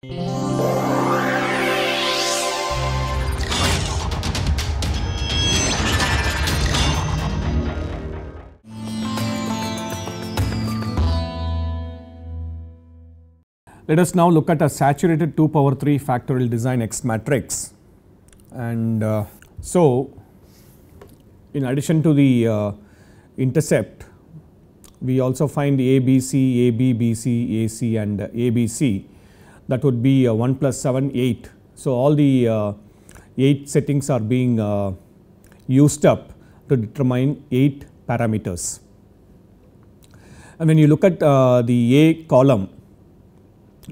Let us now look at a saturated 2 power 3 factorial design X matrix. And uh, so, in addition to the uh, intercept, we also find ABC, AC and uh, ABC that would be uh, 1 plus 7 8. So, all the uh, 8 settings are being uh, used up to determine 8 parameters. And when you look at the A column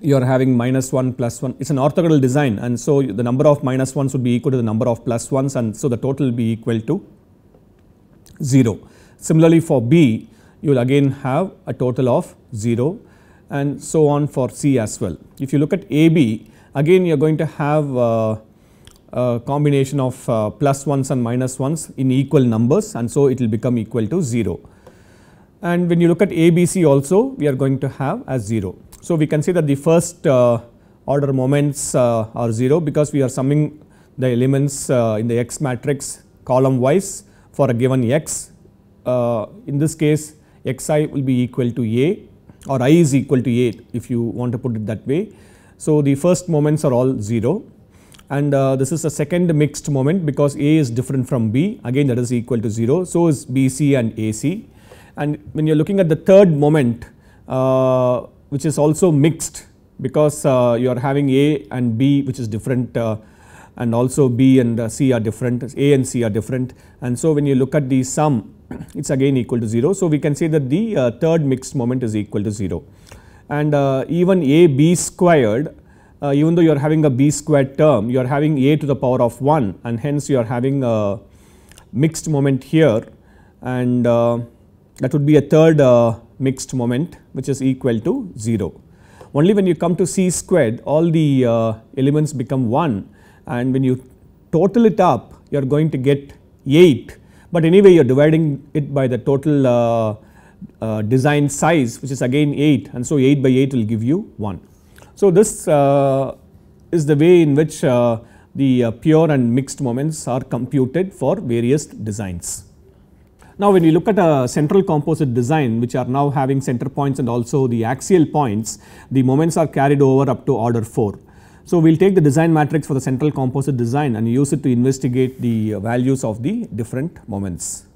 you are having minus 1 plus 1 it is an orthogonal design and so the number of minus 1s would be equal to the number of plus 1s and so the total will be equal to 0. Similarly for B you will again have a total of 0 and so on for C as well. If you look at AB again you are going to have uh, a combination of uh, plus 1s and minus 1s in equal numbers and so it will become equal to 0. And when you look at ABC also we are going to have as 0. So, we can say that the first uh, order moments uh, are 0 because we are summing the elements in the X matrix column wise for a given X. in this case Xi will be equal to A or i is equal to 8 if you want to put it that way. So, the first moments are all 0 and uh, this is a second mixed moment because A is different from B again that is equal to 0. So, is BC and AC and when you are looking at the third moment uh, which is also mixed because uh, you are having A and B which is different uh, and also B and uh, C are different A and C are different and so when you look at the sum it is again equal to 0. So, we can say that the uh, third mixed moment is equal to 0 and uh, even a b squared uh, even though you are having a b squared term you are having a to the power of 1 and hence you are having a mixed moment here and uh, that would be a third uh, mixed moment which is equal to 0. Only when you come to c squared all the uh, elements become 1 and when you total it up you are going to get 8 but anyway you are dividing it by the total uh, uh, design size which is again 8 and so 8 by 8 will give you 1. So this uh, is the way in which uh, the uh, pure and mixed moments are computed for various designs. Now when we look at a central composite design which are now having center points and also the axial points the moments are carried over up to order 4. So, we will take the design matrix for the central composite design and use it to investigate the uh, values of the different moments.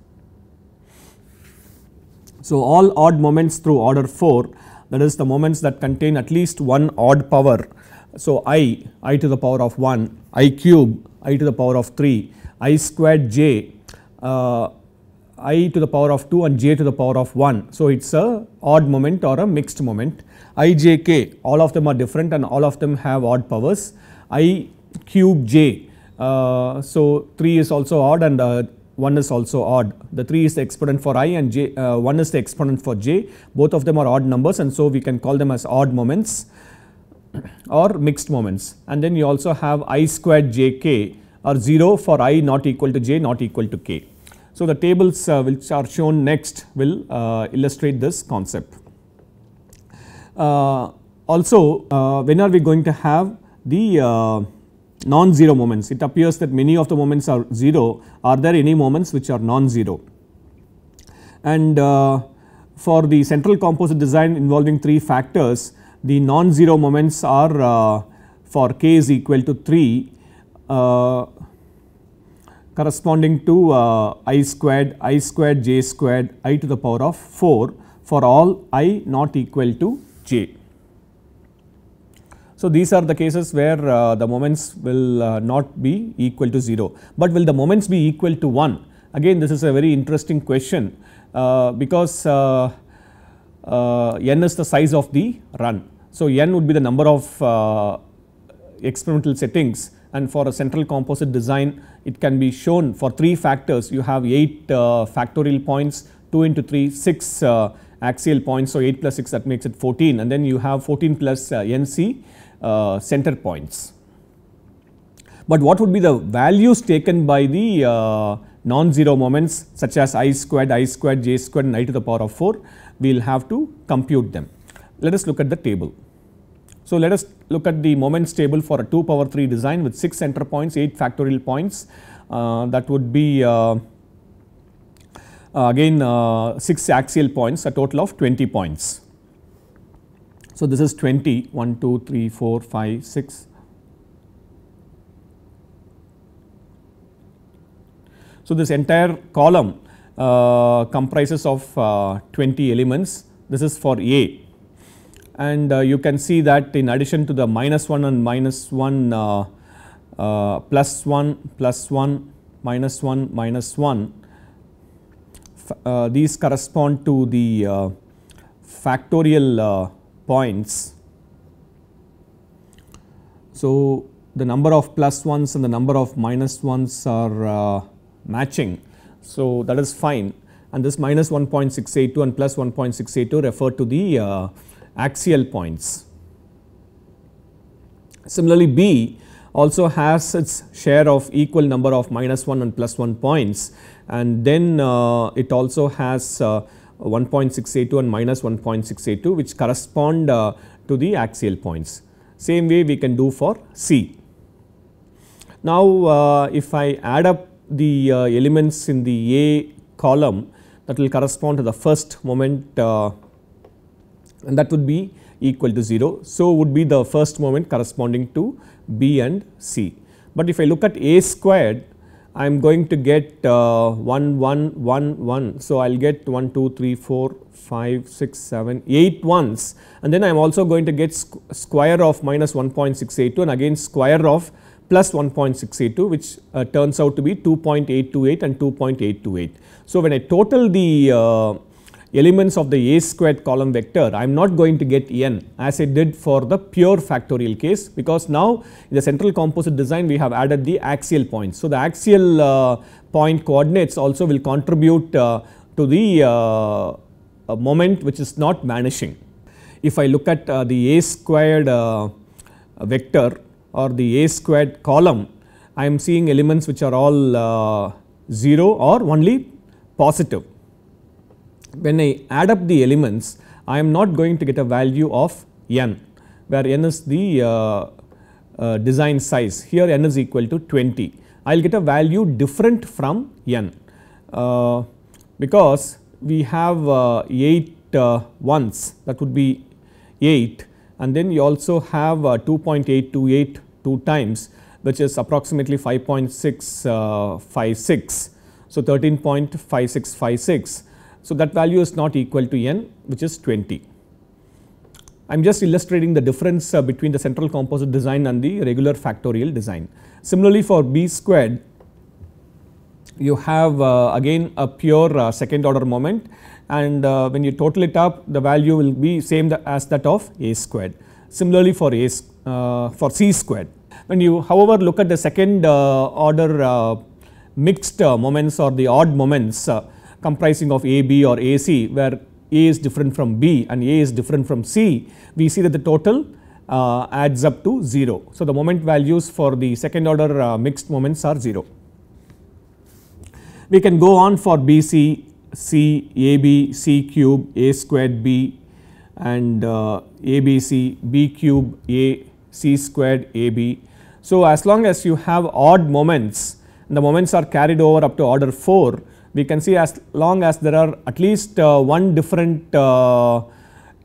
So, all odd moments through order 4 that is the moments that contain at least one odd power. So, i, i to the power of 1, i cube, i to the power of 3, i squared j, uh, i to the power of 2 and j to the power of 1. So, it is a odd moment or a mixed moment. i j k all of them are different and all of them have odd powers. i cube j. Uh, so, 3 is also odd and uh, 1 is also odd. The 3 is the exponent for i and j, uh, 1 is the exponent for j. Both of them are odd numbers and so we can call them as odd moments or mixed moments. And then you also have i squared j k or 0 for i not equal to j not equal to k. So, the tables uh, which are shown next will uh, illustrate this concept. Uh, also when are we going to have the non-zero moments. It appears that many of the moments are 0. Are there any moments which are non-zero? And uh, for the central composite design involving 3 factors, the non-zero moments are uh, for k is equal to 3. Uh, corresponding to uh, i squared, i squared j squared, i to the power of 4 for all i not equal to j. So, these are the cases where uh, the moments will uh, not be equal to 0, but will the moments be equal to 1? Again this is a very interesting question uh, because uh, uh, n is the size of the run. So, n would be the number of uh, experimental settings and for a central composite design it can be shown for 3 factors you have 8 uh, factorial points 2 into 3 6 uh, axial points. So, 8 plus 6 that makes it 14 and then you have 14 plus uh, NC uh, center points. But what would be the values taken by the uh, non-zero moments such as i squared, i squared, j squared and i to the power of 4, we will have to compute them. Let us look at the table. So let us look at the moments table for a 2 power 3 design with 6 center points, 8 factorial points uh, that would be uh, uh again uh, 6 axial points a total of 20 points. So this is 20 1 2 3 4 5 6 So this entire column uh, comprises of uh, 20 elements this is for A and uh, you can see that in addition to the minus 1 and minus 1 uh, uh, plus 1 plus 1 minus 1 minus 1 uh, these correspond to the uh, factorial uh, points. So, the number of plus ones and the number of minus ones are matching. So, that is fine and this minus 1.682 and plus 1.682 refer to the axial points. Similarly, B also has its share of equal number of minus 1 and plus 1 points and then uh, it also has uh, 1.682 and minus 1.682 which correspond uh, to the axial points. Same way we can do for C. Now uh, if I add up the uh, elements in the A column that will correspond to the first moment uh, and that would be equal to 0. So, would be the first moment corresponding to B and C. But if I look at A squared, I am going to get uh, 1, 1, 1, 1. So, I will get 1, 2, 3, 4, 5, 6, 7, 8 ones and then I am also going to get squ square of minus 1.682 and again square of plus 1.682 which uh, turns out to be 2.828 and 2.828. So, when I total the uh, elements of the a squared column vector, I am not going to get n as I did for the pure factorial case because now in the central composite design we have added the axial points. So, the axial uh, point coordinates also will contribute uh, to the uh, uh moment which is not vanishing. If I look at uh, the a squared uh, vector or the a squared column, I am seeing elements which are all 0 or only positive when I add up the elements I am not going to get a value of n where n is the uh, uh, design size here n is equal to 20 I will get a value different from n uh, because we have uh, 8 uh, ones that would be 8 and then you also have uh, 2.828 2 times which is approximately 5.656. so 13.5656 so, that value is not equal to n which is 20. I am just illustrating the difference uh, between the central composite design and the regular factorial design. Similarly, for b squared you have uh, again a pure uh, second order moment and when you total it up the value will be same as that of a squared. Similarly, for a for c squared when you however look at the second order mixed moments or the odd moments comprising of AB or AC where A is different from B and A is different from C, we see that the total uh, adds up to 0. So, the moment values for the second order uh, mixed moments are 0. We can go on for BC, C, AB, C cube, A squared B and uh, ABC, B cube, A, C squared, AB. So, as long as you have odd moments the moments are carried over up to order 4 we can see as long as there are at least uh, one different uh,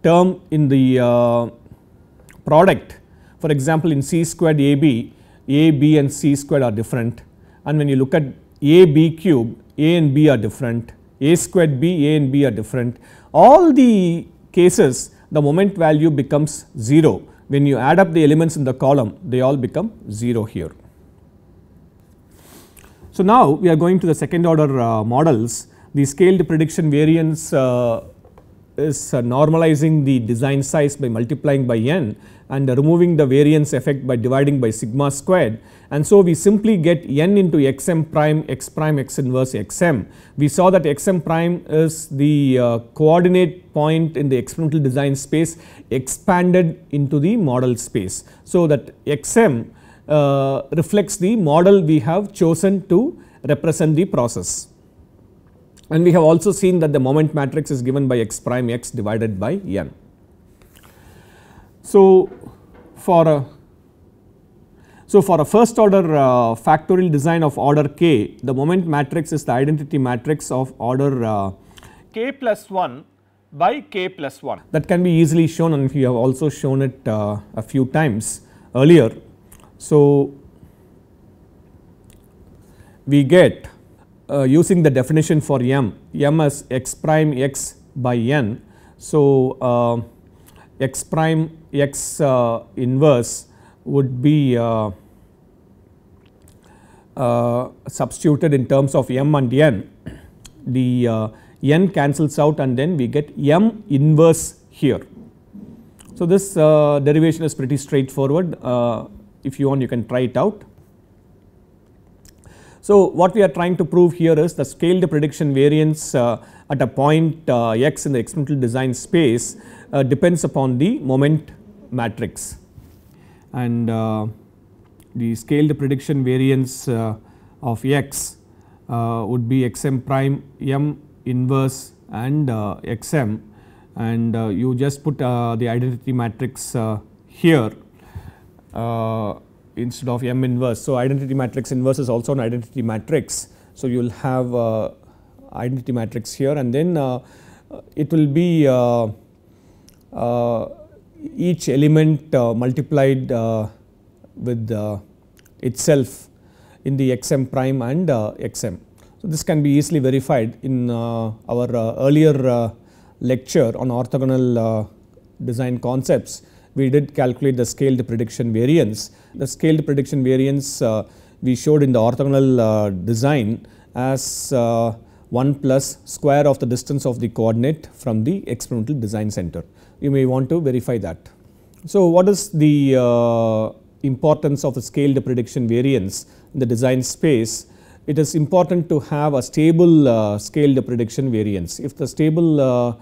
term in the uh, product. For example, in C squared AB, A, B and C squared are different and when you look at A, B cube, A and B are different, A squared B, A and B are different. All the cases the moment value becomes 0 when you add up the elements in the column they all become 0 here. So, now we are going to the second order uh, models the scaled prediction variance uh, is uh, normalizing the design size by multiplying by n and removing the variance effect by dividing by sigma squared. And so, we simply get n into xm prime x prime x inverse xm. We saw that xm prime is the uh, coordinate point in the experimental design space expanded into the model space. So, that xm uh, reflects the model we have chosen to represent the process. And we have also seen that the moment matrix is given by x prime x divided by n. So, for a so, for a first order uh, factorial design of order k, the moment matrix is the identity matrix of order uh, k plus 1 by k plus 1. That can be easily shown and we have also shown it uh, a few times earlier so, we get uh, using the definition for m, m as x prime x by n. So, uh, x prime x uh, inverse would be uh, uh, substituted in terms of m and n. The uh, n cancels out and then we get m inverse here. So, this derivation is pretty straightforward if you want you can try it out. So, what we are trying to prove here is the scaled prediction variance uh, at a point uh, x in the experimental design space uh, depends upon the moment matrix and uh, the scaled prediction variance uh, of x uh, would be xm prime m inverse and xm and you just put the identity matrix here uh, instead of M inverse. So, identity matrix inverse is also an identity matrix. So, you will have uh, identity matrix here and then uh, it will be uh, uh each element uh, multiplied with itself in the xm prime and xm. So, this can be easily verified in our earlier lecture on orthogonal design concepts we did calculate the scaled prediction variance. The scaled prediction variance uh, we showed in the orthogonal uh, design as uh, 1 plus square of the distance of the coordinate from the experimental design center. You may want to verify that. So, what is the uh, importance of the scaled prediction variance in the design space? It is important to have a stable uh, scaled prediction variance. If the stable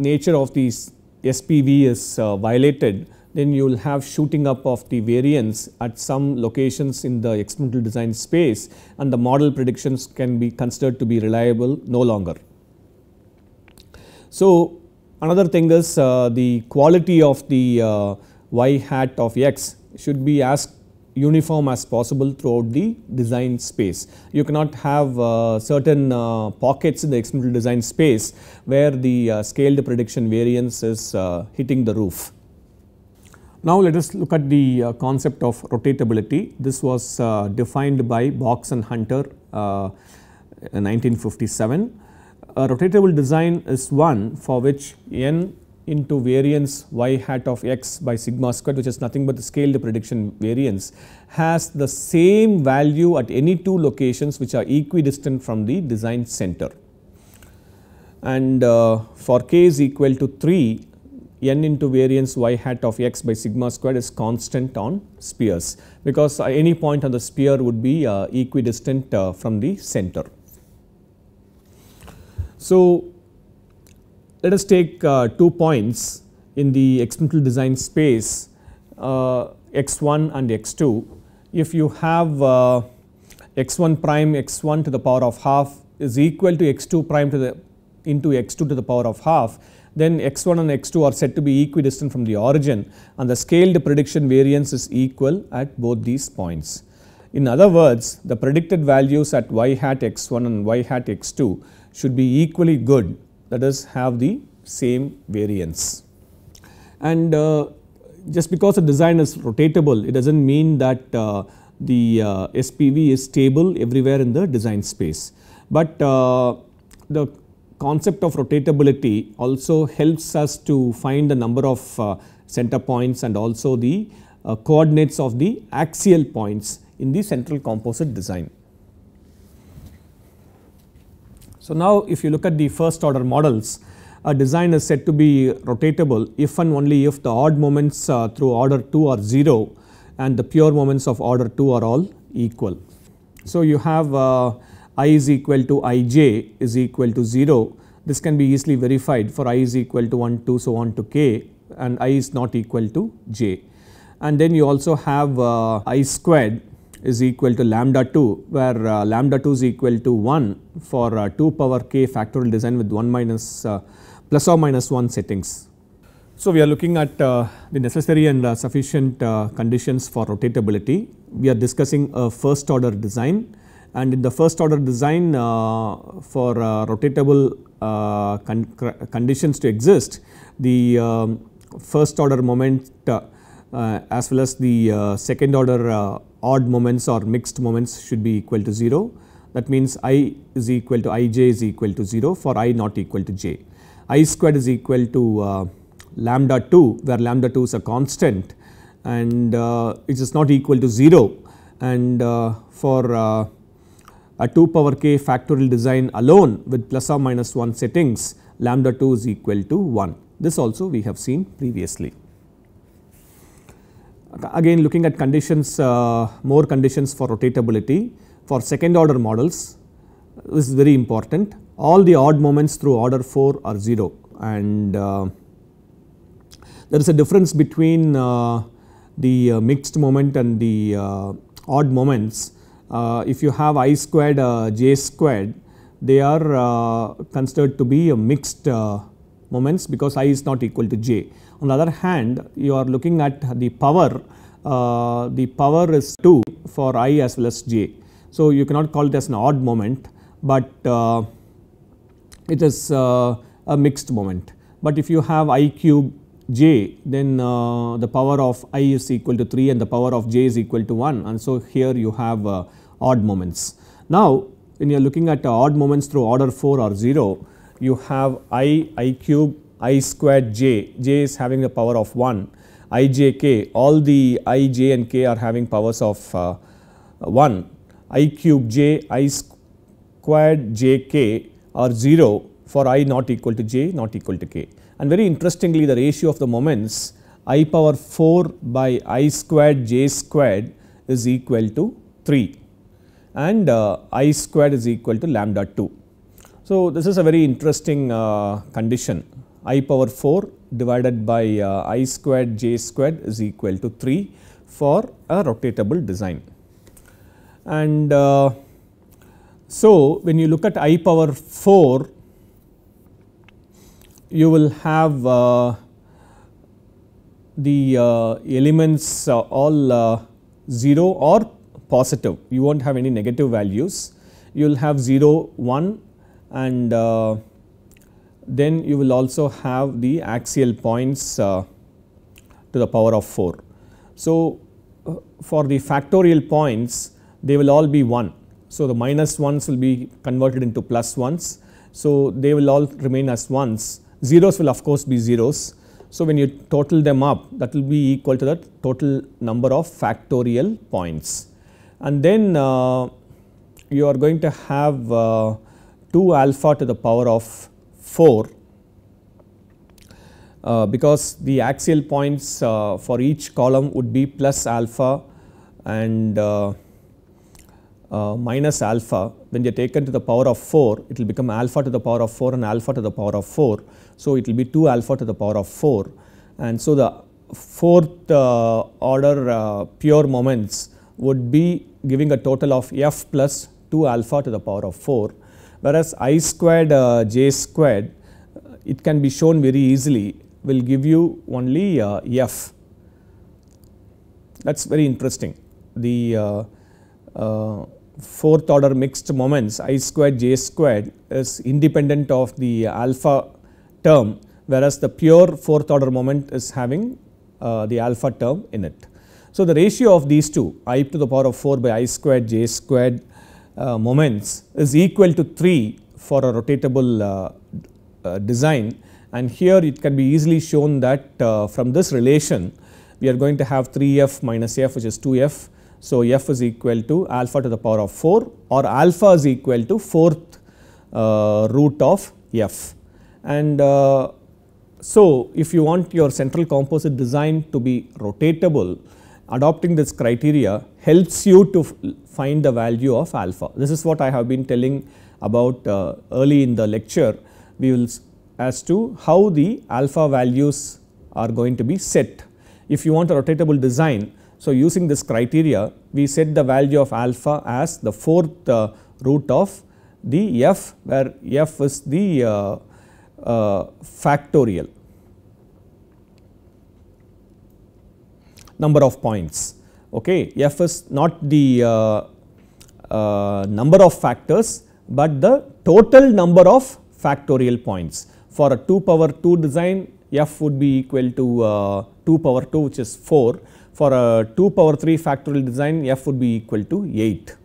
nature of these SPV is uh, violated, then you will have shooting up of the variance at some locations in the experimental design space and the model predictions can be considered to be reliable no longer. So, another thing is uh, the quality of the uh, y hat of x should be as uniform as possible throughout the design space. You cannot have uh, certain uh, pockets in the experimental design space where the uh, scaled prediction variance is uh, hitting the roof. Now let us look at the uh, concept of rotatability. This was uh, defined by Box and Hunter in 1957. A rotatable design is one for which n into variance y hat of x by sigma squared which is nothing but the scaled prediction variance has the same value at any two locations which are equidistant from the design center. And uh, for k is equal to 3 n into variance y hat of x by sigma squared is constant on spheres because any point on the sphere would be uh, equidistant uh, from the center. So, let us take uh, two points in the experimental design space uh, x1 and x2. If you have uh, x1 prime x1 to the power of half is equal to x2 prime to the into x2 to the power of half then x1 and x2 are said to be equidistant from the origin and the scaled prediction variance is equal at both these points. In other words the predicted values at y hat x1 and y hat x2 should be equally good us have the same variance. And uh, just because the design is rotatable it does not mean that uh, the uh, SPV is stable everywhere in the design space. But uh, the concept of rotatability also helps us to find the number of uh, center points and also the uh, coordinates of the axial points in the central composite design. So now if you look at the first order models, a design is said to be rotatable if and only if the odd moments uh, through order 2 are 0 and the pure moments of order 2 are all equal. So you have uh, i is equal to ij is equal to 0 this can be easily verified for i is equal to 1 2 so on to k and i is not equal to j and then you also have uh, i squared is equal to lambda 2 where uh, lambda 2 is equal to 1 for uh, 2 power k factorial design with 1 minus uh, plus or minus 1 settings. So, we are looking at uh, the necessary and uh, sufficient uh, conditions for rotatability. We are discussing a first order design and in the first order design for rotatable con conditions to exist the um, first order moment as well as the second order odd moments or mixed moments should be equal to 0. That means i is equal to ij is equal to 0 for i not equal to j. i squared is equal to uh, lambda 2 where lambda 2 is a constant and uh, it is not equal to 0 and uh, for uh, a 2 power k factorial design alone with plus or minus 1 settings lambda 2 is equal to 1. This also we have seen previously again looking at conditions uh, more conditions for rotatability for second order models this is very important all the odd moments through order 4 are 0 and uh, there is a difference between uh, the mixed moment and the odd moments if you have i squared j squared they are considered to be a mixed moments because i is not equal to j. On the other hand, you are looking at the power, uh, the power is 2 for i as well as j. So, you cannot call it as an odd moment, but uh, it is uh, a mixed moment. But if you have i cube j then uh, the power of i is equal to 3 and the power of j is equal to 1 and so here you have uh, odd moments. Now, when you are looking at uh, odd moments through order 4 or 0 you have i i cube i squared j, j is having the power of 1, i j k all the i j and k are having powers of uh, 1, i cube j, i squared j k are 0 for i not equal to j not equal to k. And very interestingly the ratio of the moments i power 4 by i squared j squared is equal to 3 and uh, i squared is equal to lambda 2. So, this is a very interesting uh, condition i power 4 divided by uh, i squared j squared is equal to 3 for a rotatable design. And uh, so, when you look at i power 4, you will have uh, the uh, elements uh, all uh, 0 or positive, you will not have any negative values. You will have 0, 1 and then you will also have the axial points uh, to the power of 4. So, uh, for the factorial points they will all be 1. So, the minus 1s will be converted into plus 1s. So, they will all remain as 1s, zeros will of course be zeros. So, when you total them up that will be equal to the total number of factorial points. And then uh, you are going to have uh, 2 alpha to the power of 4 uh, because the axial points uh, for each column would be plus alpha and uh, uh, minus alpha when they are taken to the power of 4 it will become alpha to the power of 4 and alpha to the power of 4. So, it will be 2 alpha to the power of 4 and so the fourth uh, order pure moments would be giving a total of f plus 2 alpha to the power of 4 whereas i squared uh, j squared uh, it can be shown very easily will give you only uh, f that is very interesting. The uh, uh, fourth order mixed moments i squared j squared is independent of the alpha term whereas the pure fourth order moment is having uh, the alpha term in it. So, the ratio of these two i to the power of 4 by i squared j squared uh, moments is equal to 3 for a rotatable uh, uh, design and here it can be easily shown that from this relation we are going to have 3f minus f which is 2f. So, f is equal to alpha to the power of 4 or alpha is equal to fourth root of f. And so, if you want your central composite design to be rotatable, adopting this criteria helps you to find the value of alpha. This is what I have been telling about uh, early in the lecture we will as to how the alpha values are going to be set. If you want a rotatable design, so using this criteria we set the value of alpha as the fourth uh, root of the f where f is the uh, uh factorial number of points. Okay. F is not the uh, uh, number of factors, but the total number of factorial points. For a 2 power 2 design f would be equal to uh, 2 power 2 which is 4. For a 2 power 3 factorial design f would be equal to 8.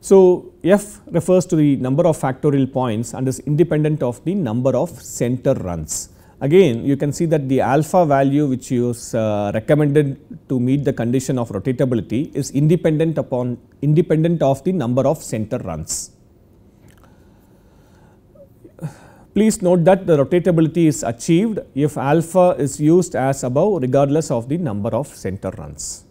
So, f refers to the number of factorial points and is independent of the number of center runs. Again you can see that the alpha value which is uh, recommended to meet the condition of rotatability is independent upon independent of the number of center runs. Please note that the rotatability is achieved if alpha is used as above regardless of the number of center runs.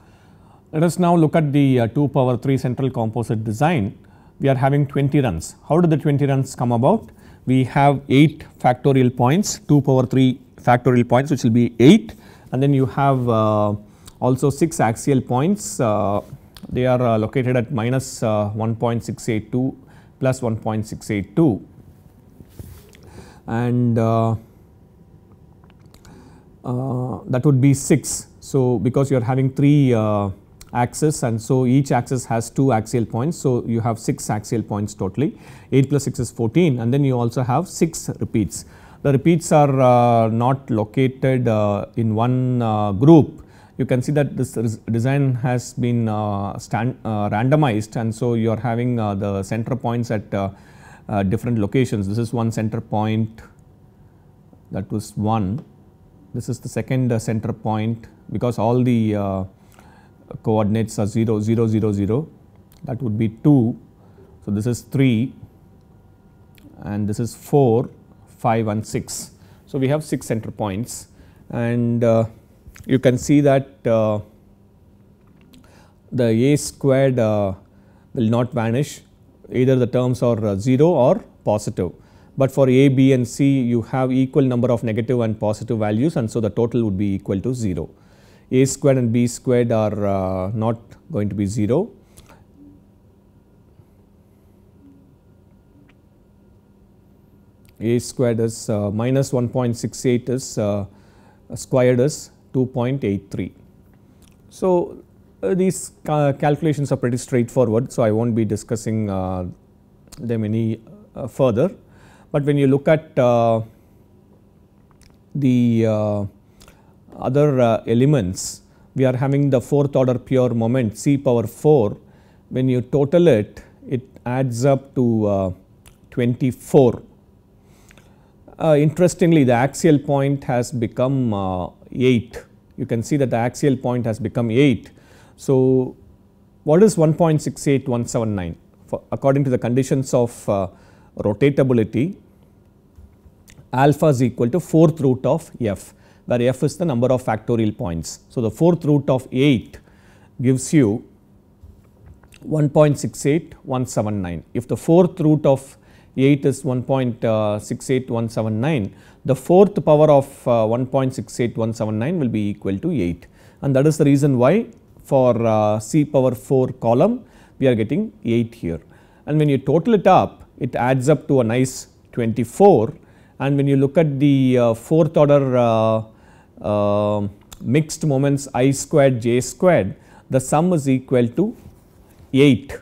Let us now look at the uh, 2 power 3 central composite design. We are having 20 runs. How did the 20 runs come about? we have 8 factorial points 2 power 3 factorial points which will be 8 and then you have uh, also 6 axial points uh, they are uh, located at minus uh, 1.682 plus 1.682 and uh, uh, that would be 6. So, because you are having 3 axis and so each axis has 2 axial points. So, you have 6 axial points totally 8 plus 6 is 14 and then you also have 6 repeats. The repeats are uh, not located uh, in one uh, group. You can see that this design has been uh, stand, uh, randomized and so you are having uh, the center points at different locations. This is one center point that was one. This is the second center point because all the coordinates are 0, 0, 0, 0 that would be 2. So, this is 3 and this is 4, 5 and 6. So, we have 6 center points and uh, you can see that uh, the a squared uh, will not vanish either the terms are uh, 0 or positive. But for a, b and c you have equal number of negative and positive values and so the total would be equal to 0 a squared and b squared are uh, not going to be 0. a squared is uh, minus 1.68 is uh, squared is 2.83. So, uh, these ca calculations are pretty straightforward. So, I will not be discussing uh, them any uh, further, but when you look at the other uh, elements, we are having the fourth order pure moment C power 4. When you total it, it adds up to uh, 24. Uh, interestingly, the axial point has become uh, 8. You can see that the axial point has become 8. So, what is 1.68179? according to the conditions of uh, rotatability, alpha is equal to 4th root of f where f is the number of factorial points. So, the fourth root of 8 gives you 1.68179. If the fourth root of 8 is 1.68179, the fourth power of uh, 1.68179 will be equal to 8 and that is the reason why for uh, c power 4 column we are getting 8 here. And when you total it up, it adds up to a nice 24 and when you look at the uh, fourth order uh, mixed moments I squared J squared, the sum is equal to 8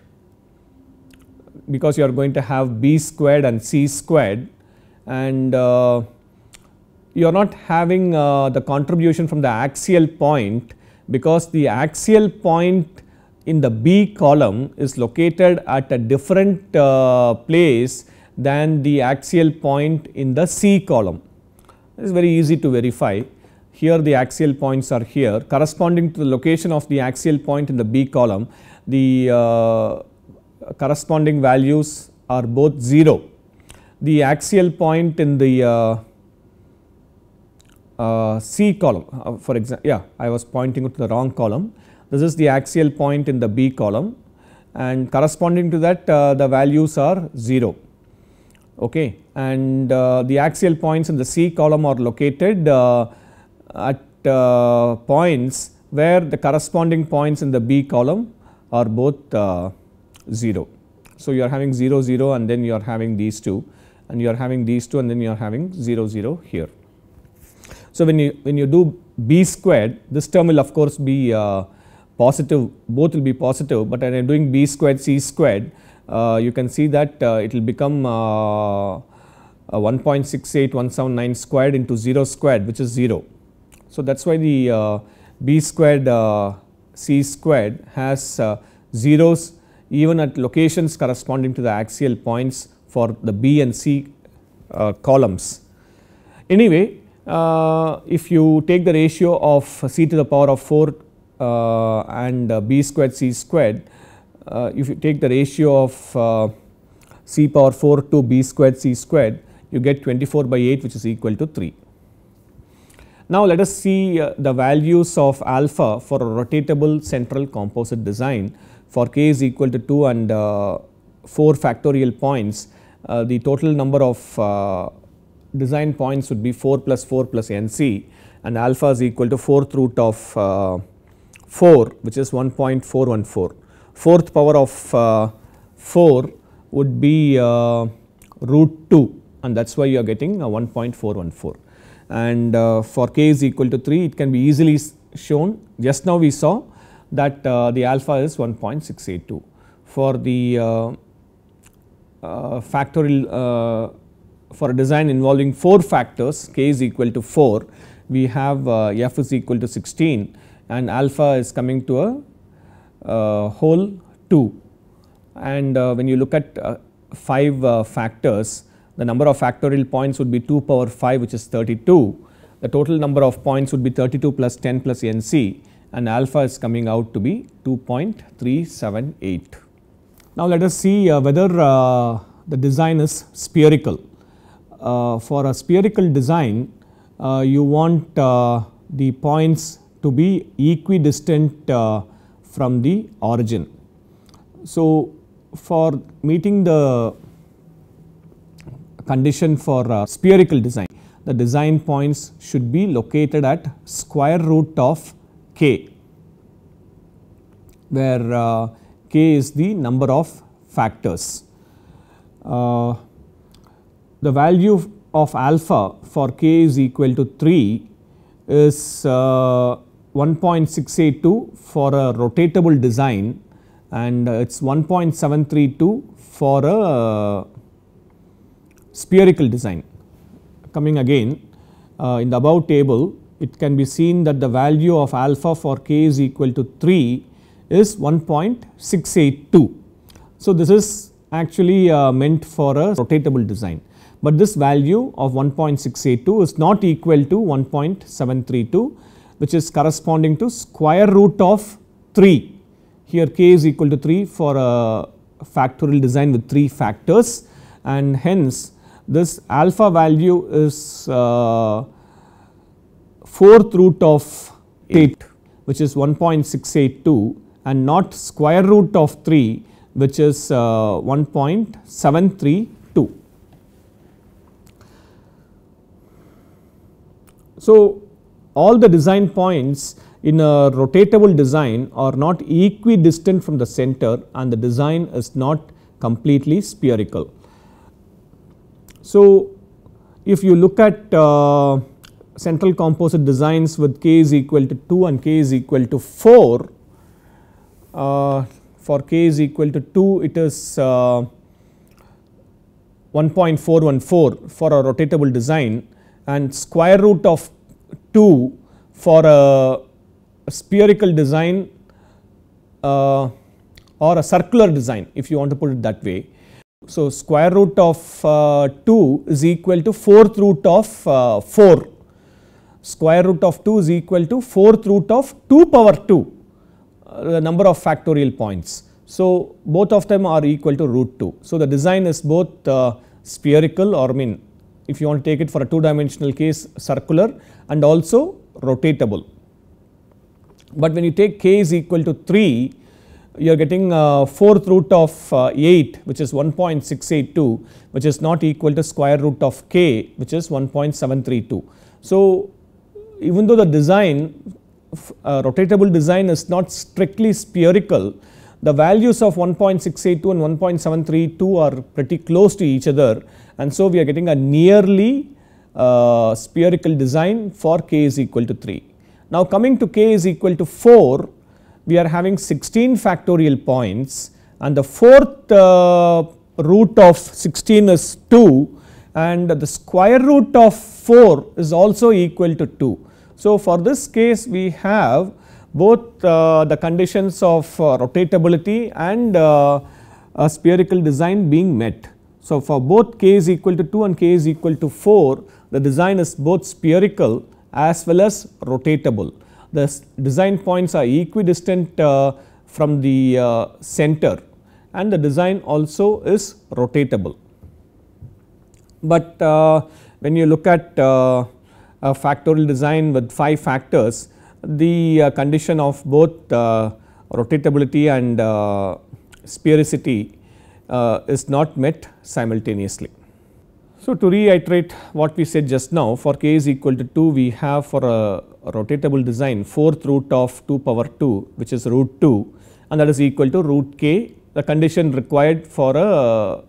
because you are going to have B squared and C squared and uh, you are not having uh, the contribution from the axial point because the axial point in the B column is located at a different uh, place than the axial point in the C column. It is very easy to verify here the axial points are here corresponding to the location of the axial point in the B column the uh, corresponding values are both 0. The axial point in the uh, uh, C column uh, for example, yeah I was pointing to the wrong column this is the axial point in the B column and corresponding to that uh, the values are 0 okay and uh, the axial points in the C column are located at uh, points where the corresponding points in the B column are both uh, 0. So, you are having 0 0 and then you are having these two and you are having these two and then you are having 0 0 here. So, when you when you do b squared this term will of course be uh, positive both will be positive, but when I am doing b squared c squared uh, you can see that uh, it will become uh, 1.68179 squared into 0 squared which is 0. So, that is why the uh, b squared uh, c squared has uh, zeros even at locations corresponding to the axial points for the b and c columns. Anyway, if you take the ratio of c to the power of 4 uh, and uh, b squared c squared uh, if you take the ratio of c power 4 to b squared c squared you get 24 by 8 which is equal to 3. Now, let us see uh, the values of alpha for a rotatable central composite design for k is equal to 2 and uh, 4 factorial points. Uh, the total number of uh, design points would be 4 plus 4 plus nc and alpha is equal to 4th root of uh, 4 which is 1.414. Fourth power of uh, 4 would be root 2 and that is why you are getting 1.414 and uh, for k is equal to 3 it can be easily shown just now we saw that uh, the alpha is 1.682. For the uh, factorial for a design involving 4 factors k is equal to 4 we have f is equal to 16 and alpha is coming to a uh, whole 2 and uh, when you look at uh, 5 factors the number of factorial points would be 2 power 5 which is 32. The total number of points would be 32 plus 10 plus nc and alpha is coming out to be 2.378. Now, let us see uh, whether uh, the design is spherical. Uh, for a spherical design, uh, you want uh, the points to be equidistant uh, from the origin. So, for meeting the condition for uh, spherical design. The design points should be located at square root of k where uh, k is the number of factors. Uh, the value of alpha for k is equal to 3 is uh, 1.682 for a rotatable design and it is 1.732 for a spherical design. Coming again uh, in the above table it can be seen that the value of alpha for k is equal to 3 is 1.682. So, this is actually uh, meant for a rotatable design, but this value of 1.682 is not equal to 1.732 which is corresponding to square root of 3. Here k is equal to 3 for a factorial design with 3 factors and hence this alpha value is uh, fourth root of 8 which is 1.682 and not square root of 3 which is uh, 1.732. So, all the design points in a rotatable design are not equidistant from the center and the design is not completely spherical. So, if you look at uh, central composite designs with k is equal to 2 and k is equal to 4, uh, for k is equal to 2 it is uh, 1.414 for a rotatable design and square root of 2 for a, a spherical design uh, or a circular design if you want to put it that way so, square root of uh, 2 is equal to 4th root of uh, 4. Square root of 2 is equal to 4th root of 2 power 2, uh, the number of factorial points. So, both of them are equal to root 2. So, the design is both uh, spherical or mean if you want to take it for a 2 dimensional case circular and also rotatable. But when you take k is equal to 3, you are getting uh, fourth root of uh, 8 which is 1.682 which is not equal to square root of k which is 1.732. So, even though the design uh, rotatable design is not strictly spherical the values of 1.682 and 1.732 are pretty close to each other and so we are getting a nearly uh, spherical design for k is equal to 3. Now coming to k is equal to 4 we are having 16 factorial points and the fourth uh, root of 16 is 2 and the square root of 4 is also equal to 2. So, for this case we have both uh, the conditions of uh, rotatability and uh, spherical design being met. So, for both k is equal to 2 and k is equal to 4 the design is both spherical as well as rotatable the design points are equidistant uh, from the uh, center and the design also is rotatable. But uh, when you look at a factorial design with 5 factors, the condition of both rotatability and sphericity is not met simultaneously. So, to reiterate what we said just now for k is equal to 2 we have for a rotatable design fourth root of 2 power 2 which is root 2 and that is equal to root k the condition required for a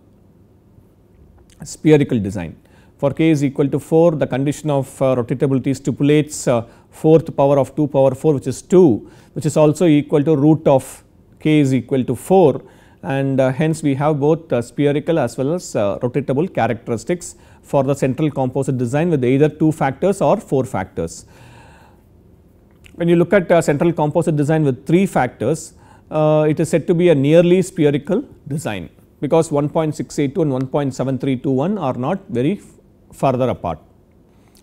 spherical design. For k is equal to 4 the condition of uh, rotatability stipulates uh, fourth power of 2 power 4 which is 2 which is also equal to root of k is equal to 4 and uh, hence we have both uh, spherical as well as uh, rotatable characteristics for the central composite design with either 2 factors or 4 factors. When you look at uh, central composite design with 3 factors, uh, it is said to be a nearly spherical design because 1.682 and 1.7321 are not very further apart.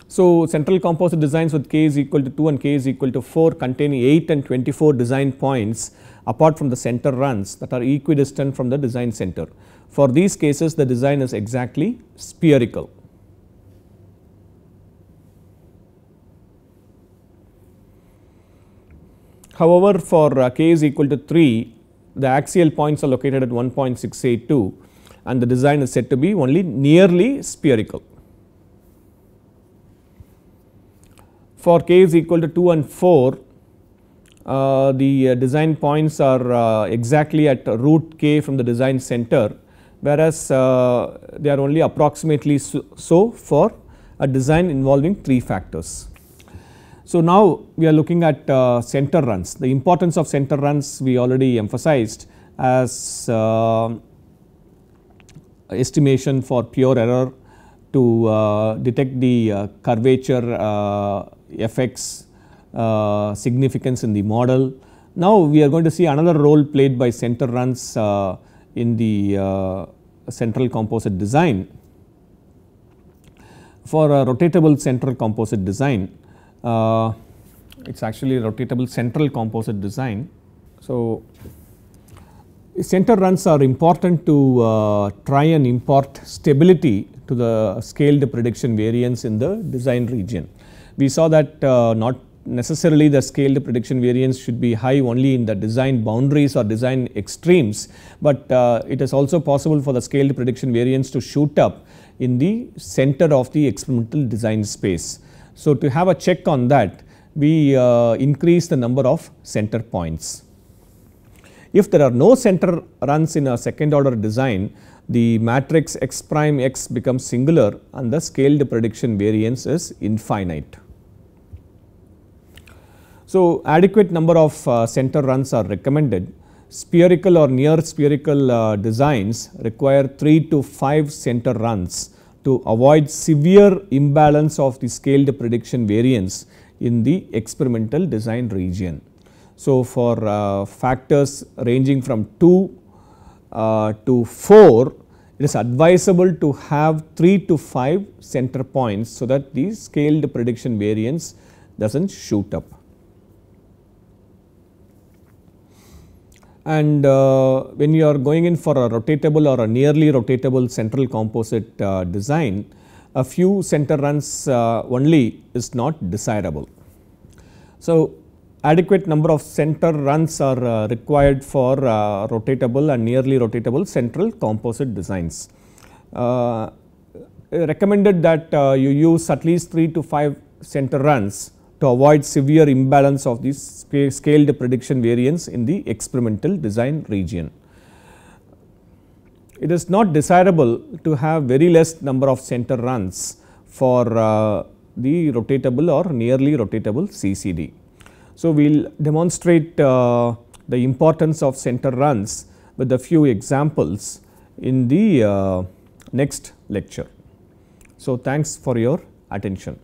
So, central composite designs with k is equal to 2 and k is equal to 4 contain 8 and 24 design points apart from the center runs that are equidistant from the design center. For these cases the design is exactly spherical. However, for uh, k is equal to 3, the axial points are located at 1.682 and the design is said to be only nearly spherical. For k is equal to 2 and 4, uh, the uh, design points are uh, exactly at root k from the design center whereas uh, they are only approximately so, so for a design involving 3 factors. So, now we are looking at uh, center runs. The importance of center runs we already emphasized as uh, estimation for pure error to uh, detect the uh, curvature uh, effects uh, significance in the model. Now, we are going to see another role played by center runs in the central composite design. For a rotatable central composite design, uh, it's actually a rotatable central composite design. So center runs are important to uh, try and import stability to the scaled prediction variance in the design region. We saw that uh, not necessarily the scaled prediction variance should be high only in the design boundaries or design extremes, but uh, it is also possible for the scaled prediction variance to shoot up in the center of the experimental design space. So, to have a check on that we uh, increase the number of center points. If there are no center runs in a second order design the matrix x prime x becomes singular and the scaled prediction variance is infinite. So, adequate number of uh, center runs are recommended. Spherical or near spherical uh, designs require 3 to 5 center runs to avoid severe imbalance of the scaled prediction variance in the experimental design region. So, for uh, factors ranging from 2 uh, to 4, it is advisable to have 3 to 5 center points so that the scaled prediction variance does not shoot up. and uh, when you are going in for a rotatable or a nearly rotatable central composite uh, design, a few center runs uh, only is not desirable. So, adequate number of center runs are uh, required for uh, rotatable and nearly rotatable central composite designs. Uh, recommended that you use at least 3 to 5 center runs to avoid severe imbalance of the scaled prediction variance in the experimental design region. It is not desirable to have very less number of center runs for uh, the rotatable or nearly rotatable CCD. So, we will demonstrate uh, the importance of center runs with a few examples in the uh, next lecture. So, thanks for your attention.